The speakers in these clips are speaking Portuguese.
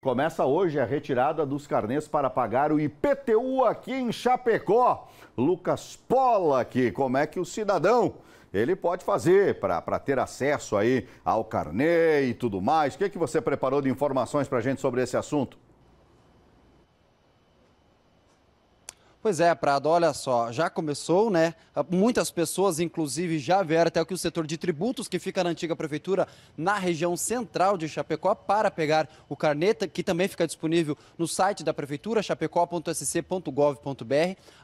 Começa hoje a retirada dos carnês para pagar o IPTU aqui em Chapecó. Lucas Pola como é que o cidadão ele pode fazer para ter acesso aí ao carnê e tudo mais? O que, é que você preparou de informações para a gente sobre esse assunto? Pois é, Prado, olha só, já começou, né? Muitas pessoas, inclusive, já vieram até aqui o setor de tributos, que fica na antiga prefeitura, na região central de Chapecó, para pegar o carneta, que também fica disponível no site da prefeitura, chapecó.sc.gov.br.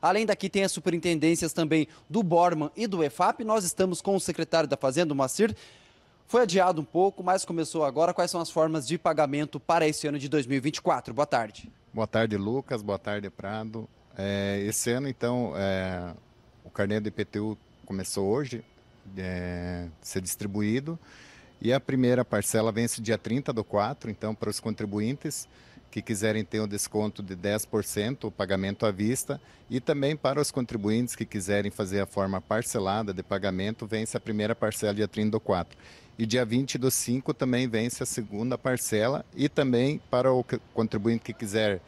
Além daqui, tem as superintendências também do Borman e do EFAP. Nós estamos com o secretário da Fazenda, o Macir. Foi adiado um pouco, mas começou agora. Quais são as formas de pagamento para esse ano de 2024? Boa tarde. Boa tarde, Lucas. Boa tarde, Prado. É, esse ano, então, é, o carnê do IPTU começou hoje é, ser distribuído e a primeira parcela vence dia 30 do 4, então, para os contribuintes que quiserem ter um desconto de 10%, o pagamento à vista, e também para os contribuintes que quiserem fazer a forma parcelada de pagamento, vence a primeira parcela dia 30 do 4. E dia 20 do 5 também vence a segunda parcela, e também para o contribuinte que quiser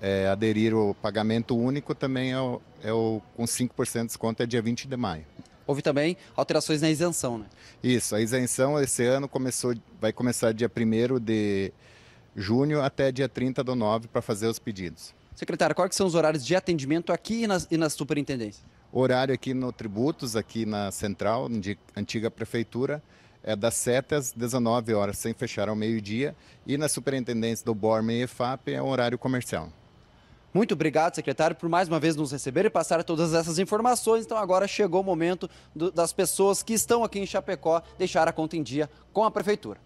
é, aderir o pagamento único também é o, é o com 5% de desconto é dia 20 de maio. Houve também alterações na isenção, né? Isso, a isenção esse ano começou, vai começar dia 1 de junho até dia 30 do 9 para fazer os pedidos. Secretário, quais são os horários de atendimento aqui e na, e na Horário aqui no Tributos, aqui na Central, de antiga prefeitura, é das 7 às 19 horas, sem fechar ao meio-dia. E na Superintendência do BORME e EFAP é um horário comercial. Muito obrigado, secretário, por mais uma vez nos receber e passar todas essas informações. Então, agora chegou o momento do, das pessoas que estão aqui em Chapecó deixar a conta em dia com a prefeitura.